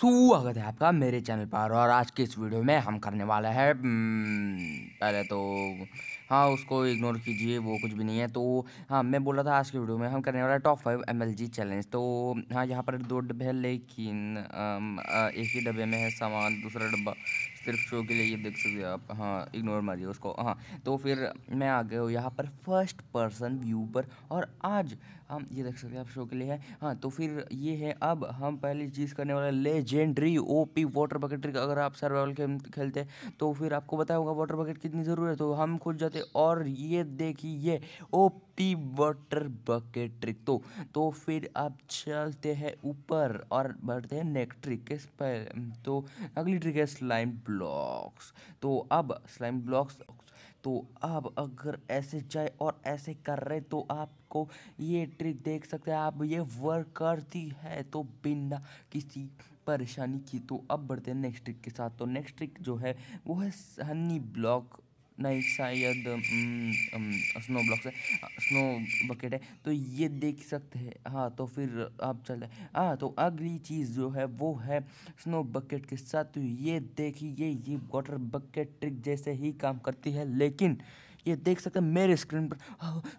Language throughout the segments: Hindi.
स्वागत है आपका मेरे चैनल पर और आज के इस वीडियो में हम करने वाला है हम्म, पहले तो हाँ उसको इग्नोर कीजिए वो कुछ भी नहीं है तो हाँ मैं बोल रहा था आज के वीडियो में हम करने वाला टॉप फाइव एम चैलेंज तो हाँ यहाँ पर दो डब्बे हैं लेकिन आ, आ, एक ही डब्बे में है सामान दूसरा डब्बा सिर्फ शो के लिए ये देख सकते हो आप हाँ इग्नोर मारिए उसको हाँ तो फिर मैं आ गया हूँ यहाँ पर फर्स्ट पर्सन व्यू पर और आज हम ये देख सकते हैं आप शो के लिए है हाँ तो फिर ये है अब हम पहली चीज़ करने वाला legendary OP water bucket trick अगर आप सर्वाइवल गेम खेलते हैं तो फिर आपको बताया होगा वाटर बकेट कितनी ज़रूरत है तो हम खुद जाते और ये देखिए ये ओपी वाटर बकेट ट्रिक तो तो फिर आप चलते हैं ऊपर और बढ़ते हैं नेक ट्रिक के तो अगली ट्रिक है स्लाइम ब्लॉक्स तो अब स्लाइम ब्लॉक्स तो अब अगर ऐसे जाए और ऐसे कर रहे तो आपको ये ट्रिक देख सकते हैं आप ये वर्क करती है तो बिना किसी परेशानी की तो अब बढ़ते हैं नेक्स्ट ट्रिक के साथ तो नेक्स्ट ट्रिक जो है वो है हनी ब्लॉक नहीं शायद स्नो ब्लॉक्स है स्नो बकेट है तो ये देख सकते हैं हाँ तो फिर आप चल रहे हाँ तो अगली चीज़ जो है वो है स्नो बकेट के साथ तो ये देखिए ये वाटर बकेट ट्रिक जैसे ही काम करती है लेकिन ये देख सकते हैं मेरे स्क्रीन पर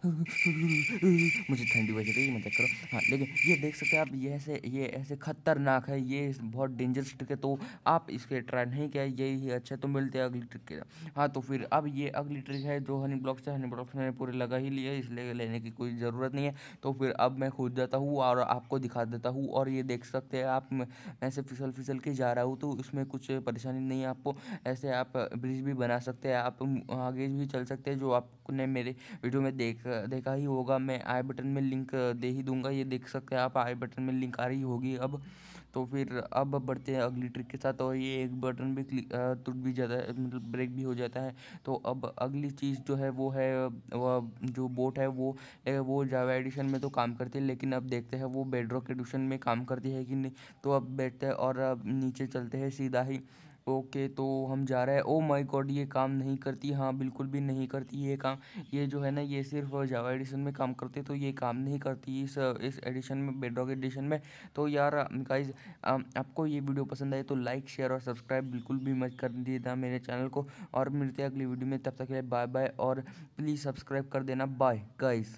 मुझे ठंडी वजह रही मजाक करो हाँ लेकिन ये देख सकते हैं आप ये ऐसे ये ऐसे खतरनाक है ये बहुत डेंजरस ट्रिक है तो आप इसके ट्राई नहीं किया यही अच्छा तो मिलते हैं अगली ट्रिक के हाँ तो फिर अब ये अगली ट्रिक है जो हनी ब्लॉक से हनी ब्लॉक मैंने पूरे लगा ही लिया इसलिए लेने की कोई ज़रूरत नहीं है तो फिर अब मैं खुद जाता हूँ और आपको दिखा देता हूँ और ये देख सकते हैं आप ऐसे फिसल फिसल के जा रहा हूँ तो इसमें कुछ परेशानी नहीं है आपको ऐसे आप ब्रिज भी बना सकते हैं आप आगे भी चल सकते हैं जो आपने मेरे वीडियो में देख देखा ही होगा मैं आई बटन में लिंक दे ही दूंगा ये देख सकते हैं आप आई बटन में लिंक आ रही होगी अब तो फिर अब बढ़ते हैं अगली ट्रिक के साथ और ये एक बटन भी क्लिक टूट भी जाता है मतलब ब्रेक भी हो जाता है तो अब अगली चीज़ जो है वो है वह जो बोट है वो वो जावा एडिशन में तो काम करती है लेकिन अब देखते हैं वो बेडरॉक एडिशन में काम करती है कि नहीं तो अब बैठते हैं और अब नीचे चलते हैं सीधा ही ओके तो हम जा रहे हैं ओ माय गॉड ये काम नहीं करती हाँ बिल्कुल भी नहीं करती ये काम ये जो है ना ये सिर्फ जावा एडिशन में काम करते तो ये काम नहीं करती इस इस एडिशन में बेडॉक एडिशन में तो यार गाइज आपको ये वीडियो पसंद आए तो लाइक शेयर और सब्सक्राइब बिल्कुल भी मत कर देना मेरे चैनल को और मिलते हैं अगली वीडियो में तब तक के लिए बाय बाय और प्लीज़ सब्सक्राइब कर देना बाय गाइज़